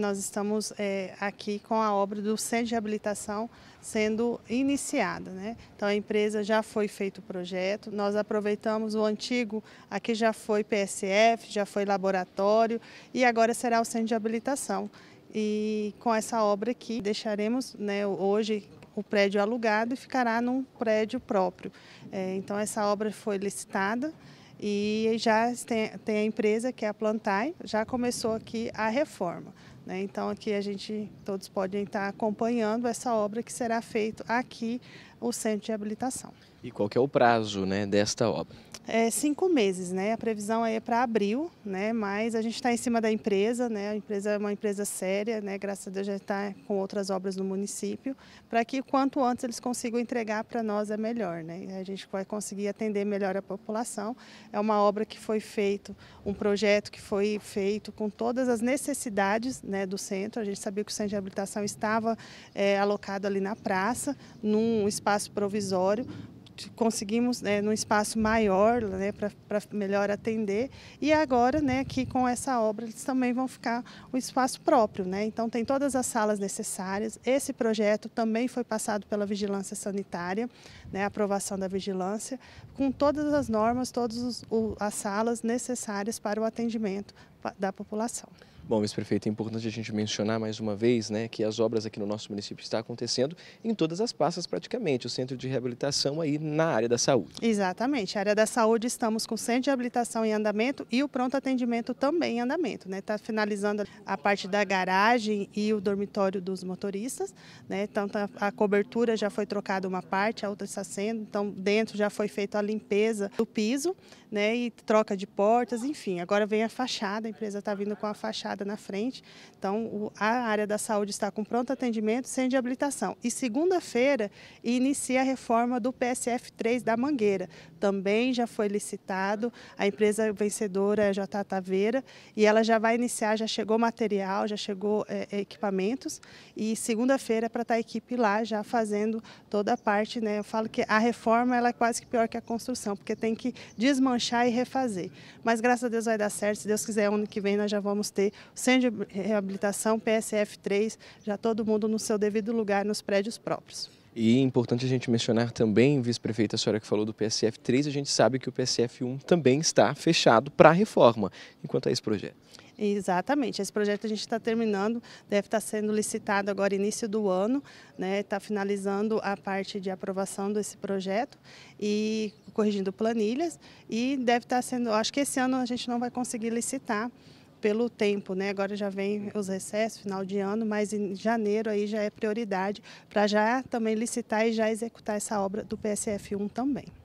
Nós estamos é, aqui com a obra do centro de habilitação sendo iniciada. Né? Então a empresa já foi feito o projeto, nós aproveitamos o antigo, aqui já foi PSF, já foi laboratório e agora será o centro de habilitação. E com essa obra aqui deixaremos né, hoje o prédio alugado e ficará num prédio próprio. É, então essa obra foi licitada. E já tem, tem a empresa que é a Plantai, já começou aqui a reforma. Né? Então aqui a gente, todos podem estar acompanhando essa obra que será feita aqui, o centro de habilitação. E qual é o prazo né, desta obra? É cinco meses, né? A previsão aí é para abril, né? Mas a gente está em cima da empresa, né? A empresa é uma empresa séria, né? Graças a Deus já está com outras obras no município, para que quanto antes eles consigam entregar para nós é melhor, né? A gente vai conseguir atender melhor a população. É uma obra que foi feito, um projeto que foi feito com todas as necessidades, né? Do centro. A gente sabia que o centro de habilitação estava é, alocado ali na praça, num espaço provisório conseguimos né, num espaço maior né, para melhor atender e agora né, aqui com essa obra eles também vão ficar um espaço próprio, né? então tem todas as salas necessárias. Esse projeto também foi passado pela vigilância sanitária, né, aprovação da vigilância, com todas as normas, todas as salas necessárias para o atendimento da população. Bom, vice-prefeito, é importante a gente mencionar mais uma vez né, que as obras aqui no nosso município estão acontecendo em todas as pastas praticamente, o centro de reabilitação aí na área da saúde. Exatamente, a área da saúde estamos com o centro de reabilitação em andamento e o pronto atendimento também em andamento. Está né? Tá finalizando a parte da garagem e o dormitório dos motoristas, né? então tá, a cobertura já foi trocada uma parte, a outra está sendo, então dentro já foi feita a limpeza do piso né? e troca de portas, enfim, agora vem a fachada empresa está vindo com a fachada na frente. Então, o, a área da saúde está com pronto atendimento sem de habilitação. E segunda-feira inicia a reforma do PSF 3 da Mangueira. Também já foi licitado, a empresa vencedora é a J. Taveira, e ela já vai iniciar, já chegou material, já chegou é, é equipamentos, e segunda-feira é para estar tá a equipe lá já fazendo toda a parte. Né? Eu falo que a reforma ela é quase que pior que a construção, porque tem que desmanchar e refazer. Mas graças a Deus vai dar certo, se Deus quiser, um ano que vem nós já vamos ter o Centro de Reabilitação PSF3, já todo mundo no seu devido lugar nos prédios próprios. E é importante a gente mencionar também, vice-prefeita, a senhora que falou do PSF 3, a gente sabe que o PSF 1 também está fechado para reforma. Enquanto é esse projeto? Exatamente. Esse projeto a gente está terminando, deve estar tá sendo licitado agora início do ano, né? Está finalizando a parte de aprovação desse projeto e corrigindo planilhas e deve estar tá sendo. Acho que esse ano a gente não vai conseguir licitar pelo tempo, né? Agora já vem os recessos, final de ano, mas em janeiro aí já é prioridade para já também licitar e já executar essa obra do PSF 1 também.